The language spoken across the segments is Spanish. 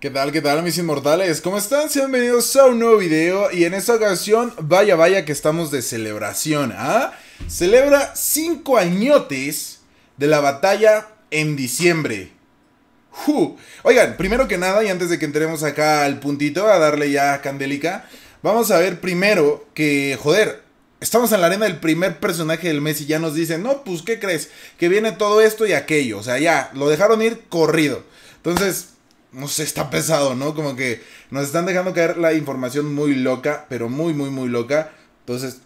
¿Qué tal, qué tal mis inmortales? ¿Cómo están? bienvenidos a un nuevo video y en esta ocasión, vaya, vaya que estamos de celebración, ¿ah? Celebra 5 añotes de la batalla en diciembre. Oigan, primero que nada y antes de que entremos acá al puntito a darle ya a Candélica, vamos a ver primero que, joder, Estamos en la arena del primer personaje del mes y ya nos dicen, no, pues, ¿qué crees? Que viene todo esto y aquello. O sea, ya, lo dejaron ir corrido. Entonces, no sé, está pesado, ¿no? Como que nos están dejando caer la información muy loca, pero muy, muy, muy loca. Entonces,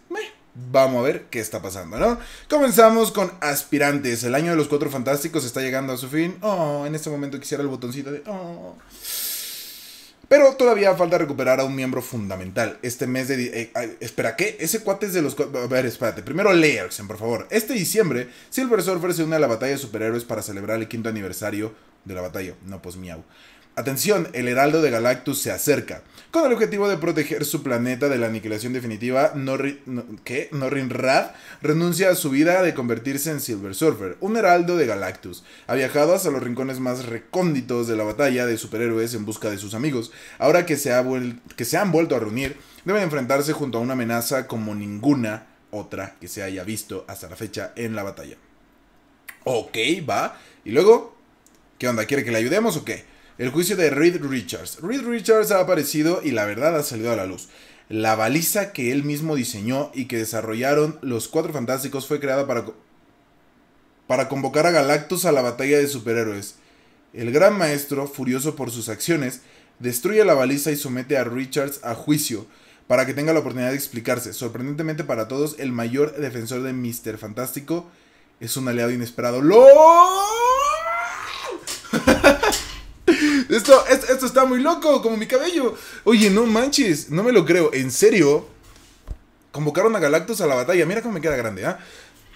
vamos a ver qué está pasando, ¿no? Comenzamos con aspirantes. El año de los cuatro fantásticos está llegando a su fin. Oh, en este momento quisiera el botoncito de... Oh. Pero todavía falta recuperar a un miembro fundamental. Este mes de... Eh, espera, ¿qué? Ese cuate es de los... A ver, espérate. Primero Leerxen, por favor. Este diciembre, Silver Surfer se une a la batalla de superhéroes para celebrar el quinto aniversario de la batalla. No, pues miau. Atención, el Heraldo de Galactus se acerca, con el objetivo de proteger su planeta de la aniquilación definitiva. ¿qué? Norrin Rad renuncia a su vida de convertirse en Silver Surfer, un Heraldo de Galactus. Ha viajado hasta los rincones más recónditos de la batalla de superhéroes en busca de sus amigos. Ahora que se, que se han vuelto a reunir, deben enfrentarse junto a una amenaza como ninguna otra que se haya visto hasta la fecha en la batalla. Ok, va. Y luego, ¿qué onda? ¿Quiere que le ayudemos o qué? El juicio de Reed Richards. Reed Richards ha aparecido y la verdad ha salido a la luz. La baliza que él mismo diseñó y que desarrollaron los Cuatro Fantásticos fue creada para, para convocar a Galactus a la batalla de superhéroes. El gran maestro, furioso por sus acciones, destruye la baliza y somete a Richards a juicio para que tenga la oportunidad de explicarse. Sorprendentemente para todos, el mayor defensor de Mr. Fantástico es un aliado inesperado. Lo esto, está muy loco, como mi cabello. Oye, no manches, no me lo creo. ¿En serio? Convocaron a Galactus a la batalla. Mira cómo me queda grande, ¿ah?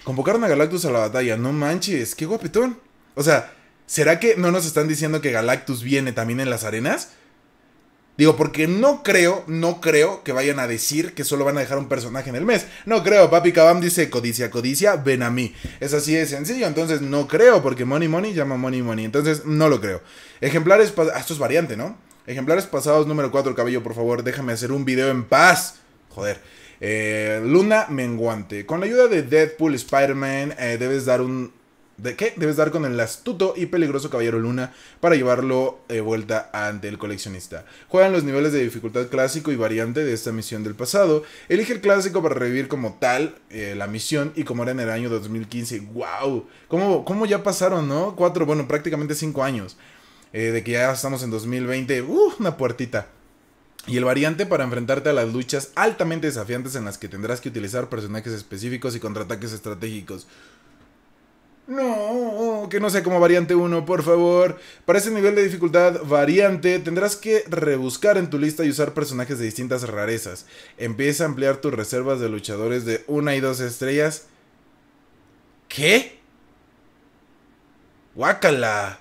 Convocaron a Galactus a la batalla. No manches, qué guapetón. O sea, ¿será que no nos están diciendo que Galactus viene también en las arenas? Digo, porque no creo, no creo que vayan a decir que solo van a dejar un personaje en el mes. No creo, Papi Kabam dice codicia, codicia, ven a mí. Es así de sencillo, entonces no creo, porque Money Money llama Money Money. Entonces no lo creo. Ejemplares, ah, esto es variante, ¿no? Ejemplares pasados número 4, cabello, por favor, déjame hacer un video en paz. Joder. Eh, Luna Menguante. Con la ayuda de Deadpool, Spider-Man, eh, debes dar un de qué debes dar con el astuto y peligroso caballero luna para llevarlo de eh, vuelta ante el coleccionista. Juegan los niveles de dificultad clásico y variante de esta misión del pasado. Elige el clásico para revivir como tal eh, la misión y como era en el año 2015. ¡Wow! ¿Cómo, ya pasaron, no? Cuatro, bueno, prácticamente cinco años. Eh, de que ya estamos en 2020. ¡Uh! Una puertita. Y el variante para enfrentarte a las luchas altamente desafiantes en las que tendrás que utilizar personajes específicos y contraataques estratégicos. No, que no sea como variante 1, por favor. Para ese nivel de dificultad variante, tendrás que rebuscar en tu lista y usar personajes de distintas rarezas. Empieza a ampliar tus reservas de luchadores de una y dos estrellas. ¿Qué? ¡Guácala!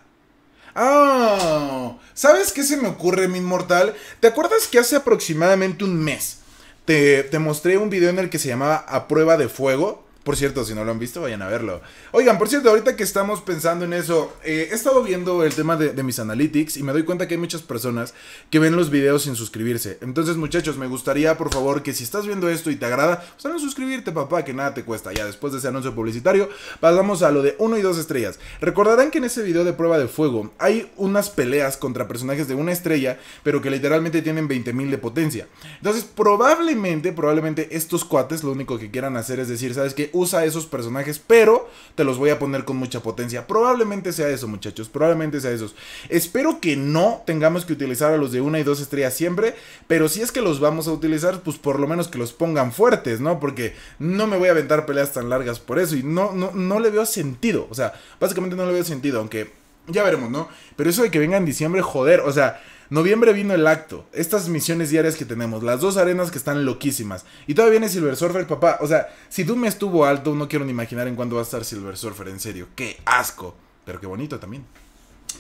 ¡Ah! ¿Sabes qué se me ocurre, mi inmortal? ¿Te acuerdas que hace aproximadamente un mes te, te mostré un video en el que se llamaba A Prueba de Fuego? Por cierto, si no lo han visto, vayan a verlo. Oigan, por cierto, ahorita que estamos pensando en eso, eh, he estado viendo el tema de, mis analytics y me doy cuenta que hay muchas personas que ven los videos sin suscribirse. Entonces, muchachos, me gustaría, por favor, que si estás viendo esto y te agrada, pues a suscribirte, papá, que nada te cuesta. Ya después de ese anuncio publicitario, pasamos a lo de uno y dos estrellas. Recordarán que en ese video de prueba de fuego hay unas peleas contra personajes de una estrella, pero que literalmente tienen 20.000 de potencia. Entonces, probablemente, probablemente estos cuates lo único que quieran hacer es decir, ¿sabes qué? usa esos personajes, pero te los voy a poner con mucha potencia. Probablemente sea eso, muchachos, probablemente sea eso. Espero que no tengamos que utilizar a los de una y dos estrellas siempre, pero si es que los vamos a utilizar, pues por lo menos que los pongan fuertes, ¿no? Porque no me voy a aventar peleas tan largas por eso y no, no, no le veo sentido. O sea, básicamente no le veo sentido, aunque ya veremos, ¿no? Pero eso de que venga en diciembre, joder, o sea... Noviembre vino el acto. Estas misiones diarias que tenemos. Las dos arenas que están loquísimas. Y todavía viene Silver Surfer, papá. O sea, si tú me estuvo alto, no quiero ni imaginar en cuándo va a estar Silver Surfer. En serio, qué asco. Pero qué bonito también.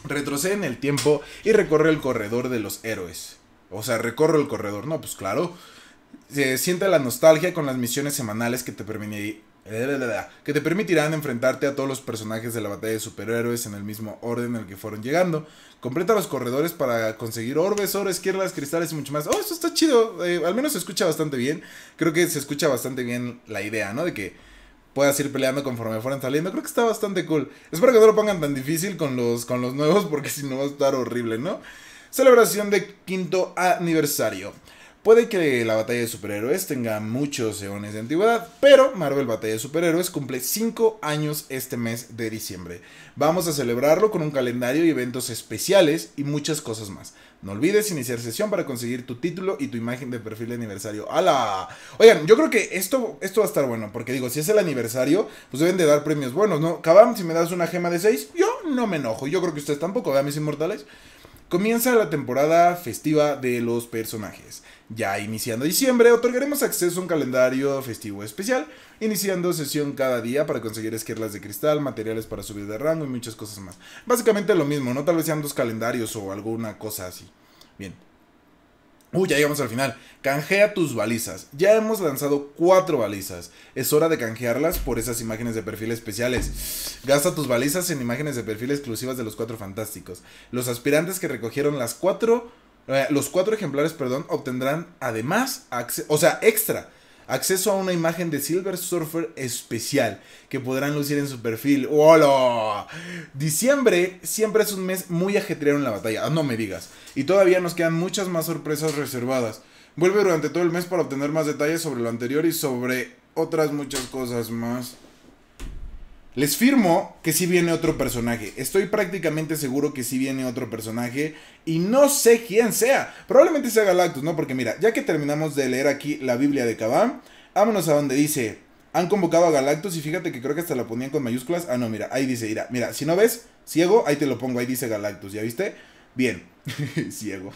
Retrocede en el tiempo y recorre el corredor de los héroes. O sea, recorre el corredor. No, pues claro. Se eh, siente la nostalgia con las misiones semanales que te, ir eh, que te permitirán enfrentarte a todos los personajes de la batalla de superhéroes en el mismo orden en el que fueron llegando. Completa los corredores para conseguir orbes, oro, izquierdas, cristales y mucho más. Oh, esto está chido. Eh, al menos se escucha bastante bien. Creo que se escucha bastante bien la idea, ¿no? De que puedas ir peleando conforme fueran saliendo. Creo que está bastante cool. Espero que no lo pongan tan difícil con los, con los nuevos porque si no va a estar horrible, ¿no? Celebración de quinto aniversario. Puede que la batalla de superhéroes tenga muchos eones de antigüedad, pero Marvel Batalla de Superhéroes cumple 5 años este mes de diciembre. Vamos a celebrarlo con un calendario y eventos especiales y muchas cosas más. No olvides iniciar sesión para conseguir tu título y tu imagen de perfil de aniversario. ¡Hala! Oigan, yo creo que esto, esto va a estar bueno, porque digo, si es el aniversario, pues deben de dar premios buenos, ¿no? Cabam, si me das una gema de 6, yo no me enojo. Yo creo que ustedes tampoco, vean mis inmortales? comienza la temporada festiva de los personajes. Ya iniciando diciembre, otorgaremos acceso a un calendario festivo especial, iniciando sesión cada día para conseguir esquirlas de cristal, materiales para subir de rango y muchas cosas más. Básicamente lo mismo, ¿no? Tal vez sean dos calendarios o alguna cosa así. Bien, Uy, ya llegamos al final. Canjea tus balizas. Ya hemos lanzado cuatro balizas. Es hora de canjearlas por esas imágenes de perfil especiales. Gasta tus balizas en imágenes de perfil exclusivas de los cuatro fantásticos. Los aspirantes que recogieron las cuatro. Eh, los cuatro ejemplares, perdón, obtendrán además. O sea, extra acceso a una imagen de Silver Surfer especial que podrán lucir en su perfil. ¡Hola! Diciembre siempre es un mes muy ajetreado en la batalla, no me digas. Y todavía nos quedan muchas más sorpresas reservadas. Vuelve durante todo el mes para obtener más detalles sobre lo anterior y sobre otras muchas cosas más. Les firmo que sí viene otro personaje. Estoy prácticamente seguro que sí viene otro personaje. Y no sé quién sea. Probablemente sea Galactus, ¿no? Porque mira, ya que terminamos de leer aquí la Biblia de Kabam, vámonos a donde dice. Han convocado a Galactus y fíjate que creo que hasta la ponían con mayúsculas. Ah, no, mira, ahí dice, mira, mira, si no ves, ciego, ahí te lo pongo, ahí dice Galactus, ¿ya viste? Bien, ciego.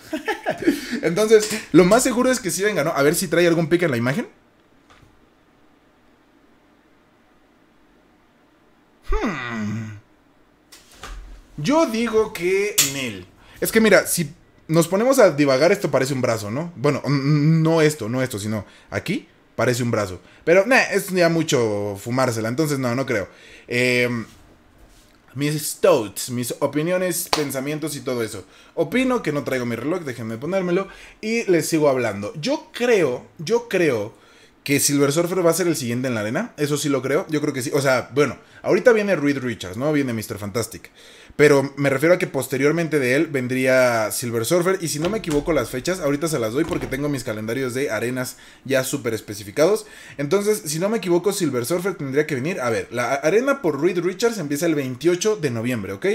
Entonces, lo más seguro es que sí venga, ¿no? A ver si trae algún pick en la imagen. Yo digo que él Es que mira, si nos ponemos a divagar, esto parece un brazo, ¿no? Bueno, no esto, no esto, sino aquí parece un brazo. Pero, nah, es ya mucho fumársela, entonces no, no creo. Em, mis thoughts, mis opiniones, pensamientos y todo eso. Opino que no traigo mi reloj, déjenme ponérmelo y les sigo hablando. Yo creo, yo creo que Silver Surfer va a ser el siguiente en la arena. Eso sí lo creo. Yo creo que sí. O sea, bueno, ahorita viene Reed Richards, ¿no? Viene Mr. Fantastic. Pero me refiero a que posteriormente de él vendría Silver Surfer. Y si no me equivoco las fechas, ahorita se las doy porque tengo mis calendarios de arenas ya súper especificados. Entonces, si no me equivoco, Silver Surfer tendría que venir. A ver, la arena por Reed Richards empieza el 28 de noviembre, ¿ok?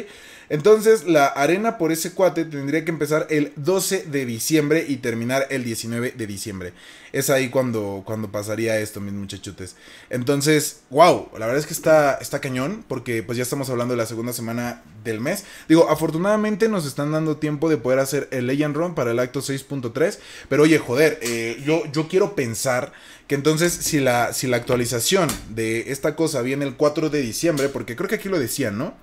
Entonces, la arena por ese cuate tendría que empezar el 12 de diciembre y terminar el 19 de diciembre. Es ahí cuando, cuando pasaría esto, mis muchachutes Entonces, wow, la verdad es que está, está cañón, porque pues ya estamos hablando de la segunda semana del mes. Digo, afortunadamente nos están dando tiempo de poder hacer el Legend Run para el acto 6.3, pero oye, joder, eh, yo, yo quiero pensar que entonces si la, si la actualización de esta cosa viene el 4 de diciembre, porque creo que aquí lo decían, ¿no?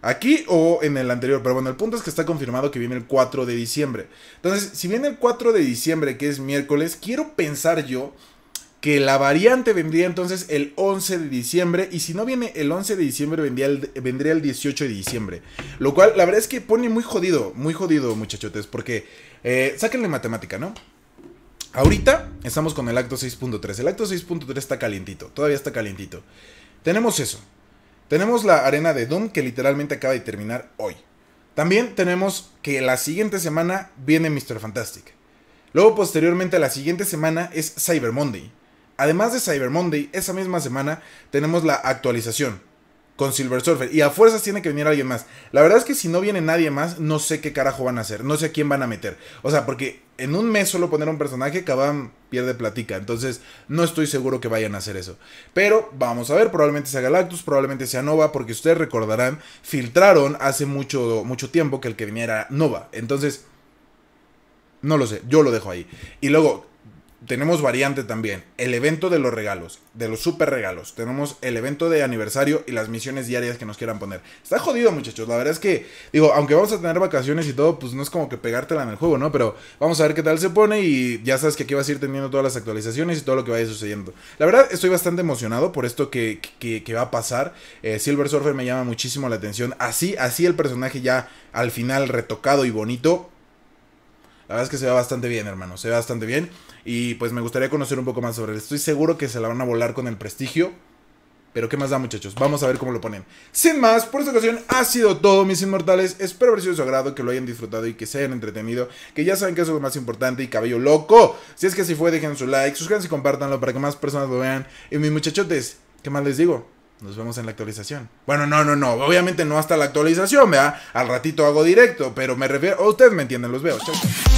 Aquí o en el anterior, pero bueno, el punto es que está confirmado que viene el 4 de diciembre. Entonces, si viene el 4 de diciembre, que es miércoles, quiero pensar yo que la variante vendría entonces el 11 de diciembre y si no viene el 11 de diciembre vendría el, vendría el 18 de diciembre. Lo cual la verdad es que pone muy jodido, muy jodido muchachotes, porque eh, sáquenle matemática, ¿no? Ahorita estamos con el acto 6.3. El acto 6.3 está calientito, todavía está calientito. Tenemos eso. Tenemos la arena de Doom que literalmente acaba de terminar hoy. También tenemos que la siguiente semana viene Mr. Fantastic. Luego posteriormente la siguiente semana es Cyber Monday. Además de Cyber Monday, esa misma semana tenemos la actualización con Silver Surfer. Y a fuerzas tiene que venir alguien más. La verdad es que si no viene nadie más, no sé qué carajo van a hacer. No sé a quién van a meter. O sea, porque en un mes solo poner un personaje, Kabam pierde platica. Entonces, no estoy seguro que vayan a hacer eso. Pero vamos a ver, probablemente sea Galactus, probablemente sea Nova, porque ustedes recordarán, filtraron hace mucho, mucho tiempo que el que viniera era Nova. Entonces... No lo sé, yo lo dejo ahí. Y luego, tenemos variante también. El evento de los regalos, de los super regalos. Tenemos el evento de aniversario y las misiones diarias que nos quieran poner. Está jodido, muchachos. La verdad es que, digo, aunque vamos a tener vacaciones y todo, pues no es como que pegártela en el juego, ¿no? Pero vamos a ver qué tal se pone y ya sabes que aquí vas a ir teniendo todas las actualizaciones y todo lo que vaya sucediendo. La verdad, estoy bastante emocionado por esto que, va a pasar. Eh, Silver Surfer me llama muchísimo la atención. Así, así el personaje ya al final retocado y bonito la verdad es que se ve bastante bien, hermano. Se ve bastante bien. Y pues me gustaría conocer un poco más sobre él. Estoy seguro que se la van a volar con el prestigio. Pero qué más da, muchachos. Vamos a ver cómo lo ponen. Sin más, por esta ocasión ha sido todo, mis inmortales. Espero haber sido de su agrado, que lo hayan disfrutado y que se hayan entretenido. Que ya saben que eso es lo más importante. Y cabello loco. Si es que así fue, dejen su like, suscríbanse y compártanlo para que más personas lo vean. Y mis muchachotes, ¿qué más les digo? Nos vemos en la actualización. Bueno, no, no, no. Obviamente no hasta la actualización, ¿verdad? Al ratito hago directo, pero me refiero. O ustedes me entienden, los veo. Chao,